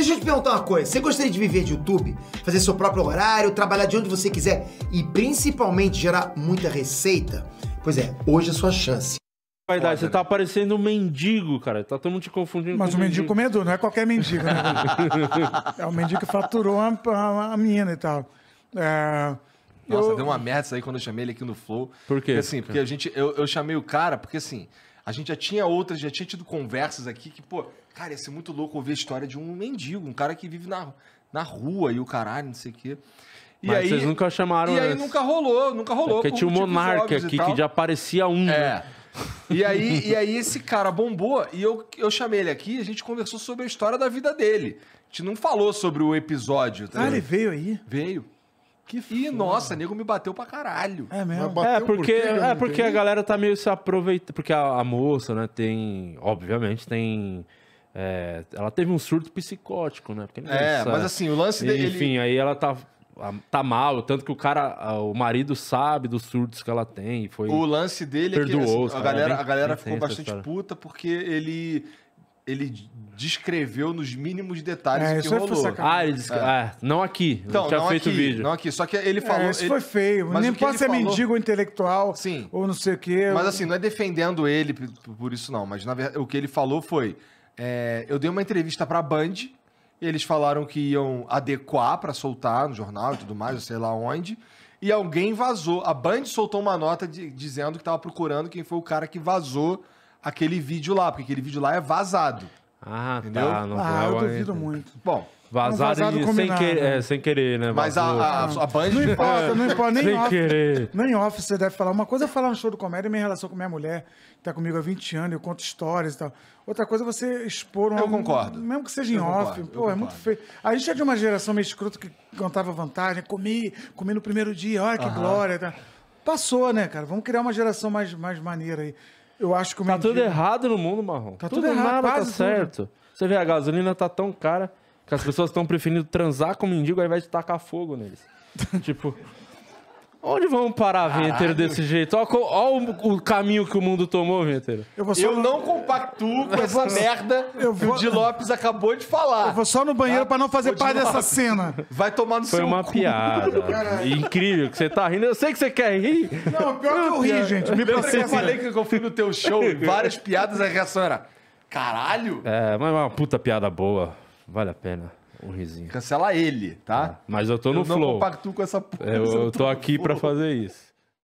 Deixa eu te perguntar uma coisa. Você gostaria de viver de YouTube? Fazer seu próprio horário, trabalhar de onde você quiser e principalmente gerar muita receita? Pois é, hoje é a sua chance. Vai dar, você tá parecendo um mendigo, cara. Tá todo mundo te confundindo Mas com o mendigo comedor, não é qualquer mendigo, né? é o mendigo que faturou a, a, a e tal. É... Nossa, eu... deu uma merda isso aí quando eu chamei ele aqui no Flow. Por quê? Porque, assim, porque a gente, eu, eu chamei o cara, porque assim, a gente já tinha outras, já tinha tido conversas aqui que, pô, cara, ia ser muito louco ouvir a história de um mendigo, um cara que vive na, na rua e o caralho, não sei o quê. E Mas aí, vocês nunca chamaram E antes. aí nunca rolou, nunca rolou. É porque tinha um monarca aqui que já aparecia um. É. Né? E aí, e aí esse cara bombou e eu, eu chamei ele aqui e a gente conversou sobre a história da vida dele. A gente não falou sobre o episódio. Tá ah, ele veio aí? Veio. Que foda. E, nossa, nego me bateu pra caralho. É mesmo? É, é, porque, é porque a galera tá meio se aproveitando. Porque a, a moça, né, tem. Obviamente tem. É, ela teve um surto psicótico, né? Porque, é, nossa, mas assim, o lance dele. Enfim, aí ela tá, tá mal, tanto que o cara, o marido sabe dos surtos que ela tem. Foi, o lance dele perdoou, é que assim, a, galera, a galera ficou bastante puta porque ele, ele descreveu nos mínimos detalhes é, o que rolou. Ah, ele descre... É. Ah, não aqui. Então, não tinha feito aqui, vídeo. Não aqui, só que ele é, falou... É, isso ele... foi feio. Mas Nem pode ser falou... mendigo intelectual Sim. ou não sei o quê. Mas assim, não é defendendo ele por isso não, mas na verdade o que ele falou foi... É, eu dei uma entrevista pra Band, eles falaram que iam adequar para soltar no jornal e tudo mais, eu sei lá onde... E alguém vazou. A Band soltou uma nota de, dizendo que estava procurando quem foi o cara que vazou aquele vídeo lá, porque aquele vídeo lá é vazado. Ah, entendeu? tá. Não ah, eu duvido muito. Bom, Vazado, vazado e sem, que, né? é, sem querer, né? Mas a, a, a Band... Não importa, não importa. Nem sem off, querer. Nem off você deve falar. Uma coisa é falar no show do comédia e minha relação com minha mulher, que tá comigo há 20 anos, eu conto histórias e tal. Outra coisa é você expor... Um, eu concordo. Mesmo que seja eu em off. Concordo, pô, é muito feio. A gente é de uma geração meio escroto que contava vantagem. Comi, comi no primeiro dia. Olha que glória. Tá. Passou, né, cara? Vamos criar uma geração mais, mais maneira aí. Eu acho que o Tá mendigo... tudo errado no mundo, Marrom. Tá tudo, tudo errado, tá certo. Tudo. Você vê, a gasolina tá tão cara que as pessoas estão preferindo transar com o mendigo ao invés de tacar fogo neles. tipo, Onde vamos parar, Vinheteiro, desse jeito? Olha o, o, caminho que o mundo tomou, Vinheteiro. Eu, só... eu, não compactuo com essa merda vou... que o Di Lopes acabou de falar. Eu vou só no banheiro tá? pra não fazer parte dessa cena. Vai tomar no Foi seu Foi uma piada. Incrível que você tá rindo. Eu sei que você quer rir. Não, pior não, é que eu ri, gente. Me Lembra que eu falei assim. que eu fui no teu show, várias piadas, a reação era caralho? É, mas é uma puta piada boa. Vale a pena o Rizinho. Cancela ele, tá? Ah, mas eu tô eu no flow. não compactuo com essa porra. É, eu, eu tô, tô aqui para fazer isso.